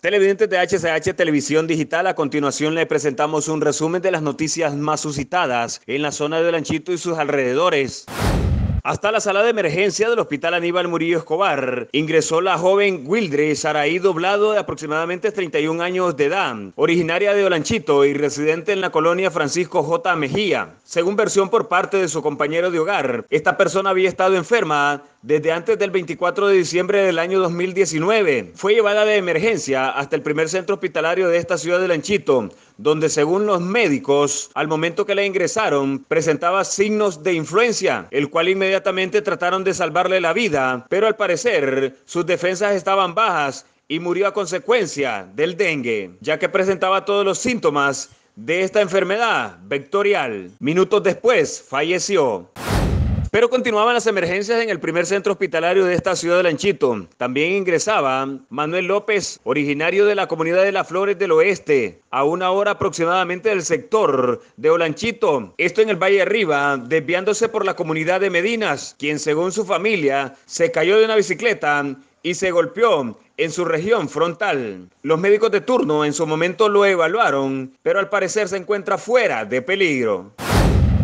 Televidentes de HCH Televisión Digital, a continuación le presentamos un resumen de las noticias más suscitadas en la zona de Olanchito y sus alrededores. Hasta la sala de emergencia del Hospital Aníbal Murillo Escobar ingresó la joven Wildre Saraí Doblado de aproximadamente 31 años de edad, originaria de Olanchito y residente en la colonia Francisco J. Mejía. Según versión por parte de su compañero de hogar, esta persona había estado enferma desde antes del 24 de diciembre del año 2019. Fue llevada de emergencia hasta el primer centro hospitalario de esta ciudad de Lanchito, donde según los médicos, al momento que la ingresaron, presentaba signos de influencia, el cual inmediatamente trataron de salvarle la vida, pero al parecer sus defensas estaban bajas y murió a consecuencia del dengue, ya que presentaba todos los síntomas de esta enfermedad vectorial. Minutos después falleció. Pero continuaban las emergencias en el primer centro hospitalario de esta ciudad de Lanchito. También ingresaba Manuel López, originario de la comunidad de Las Flores del Oeste, a una hora aproximadamente del sector de Olanchito. Esto en el Valle Arriba, desviándose por la comunidad de Medinas, quien según su familia se cayó de una bicicleta y se golpeó en su región frontal. Los médicos de turno en su momento lo evaluaron, pero al parecer se encuentra fuera de peligro.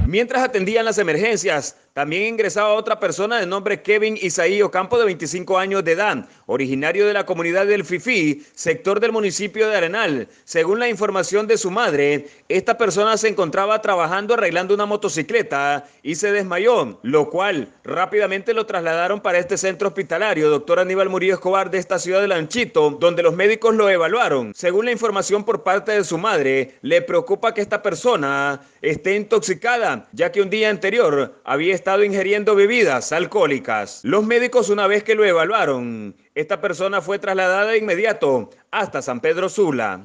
Mientras atendían las emergencias, también ingresaba otra persona de nombre Kevin Isaí Ocampo, de 25 años de edad, originario de la comunidad del Fifi, sector del municipio de Arenal. Según la información de su madre, esta persona se encontraba trabajando arreglando una motocicleta y se desmayó, lo cual rápidamente lo trasladaron para este centro hospitalario, doctor Aníbal Murillo Escobar, de esta ciudad de Lanchito, donde los médicos lo evaluaron. Según la información por parte de su madre, le preocupa que esta persona esté intoxicada, ya que un día anterior había estado estado ingiriendo bebidas alcohólicas. Los médicos una vez que lo evaluaron, esta persona fue trasladada de inmediato hasta San Pedro Sula.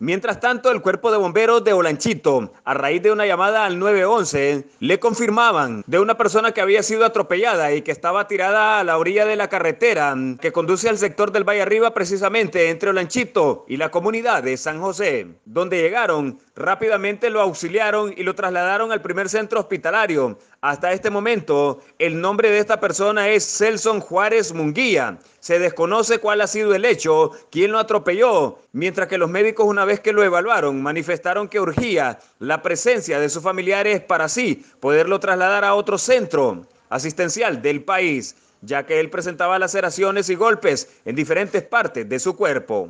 Mientras tanto, el cuerpo de bomberos de Olanchito, a raíz de una llamada al 911, le confirmaban de una persona que había sido atropellada y que estaba tirada a la orilla de la carretera que conduce al sector del Valle Arriba, precisamente entre Olanchito y la comunidad de San José, donde llegaron, rápidamente lo auxiliaron y lo trasladaron al primer centro hospitalario, hasta este momento, el nombre de esta persona es Celson Juárez Munguía. Se desconoce cuál ha sido el hecho, quién lo atropelló, mientras que los médicos una vez que lo evaluaron manifestaron que urgía la presencia de sus familiares para así poderlo trasladar a otro centro asistencial del país, ya que él presentaba laceraciones y golpes en diferentes partes de su cuerpo.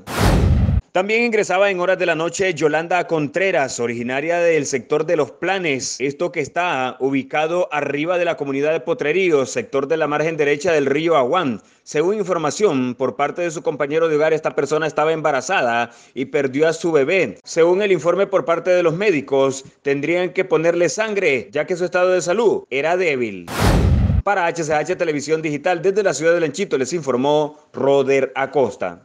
También ingresaba en horas de la noche Yolanda Contreras, originaria del sector de Los Planes, esto que está ubicado arriba de la comunidad de Potreríos, sector de la margen derecha del río Aguán. Según información por parte de su compañero de hogar, esta persona estaba embarazada y perdió a su bebé. Según el informe por parte de los médicos, tendrían que ponerle sangre, ya que su estado de salud era débil. Para HCH Televisión Digital, desde la ciudad de Lanchito, les informó Roder Acosta.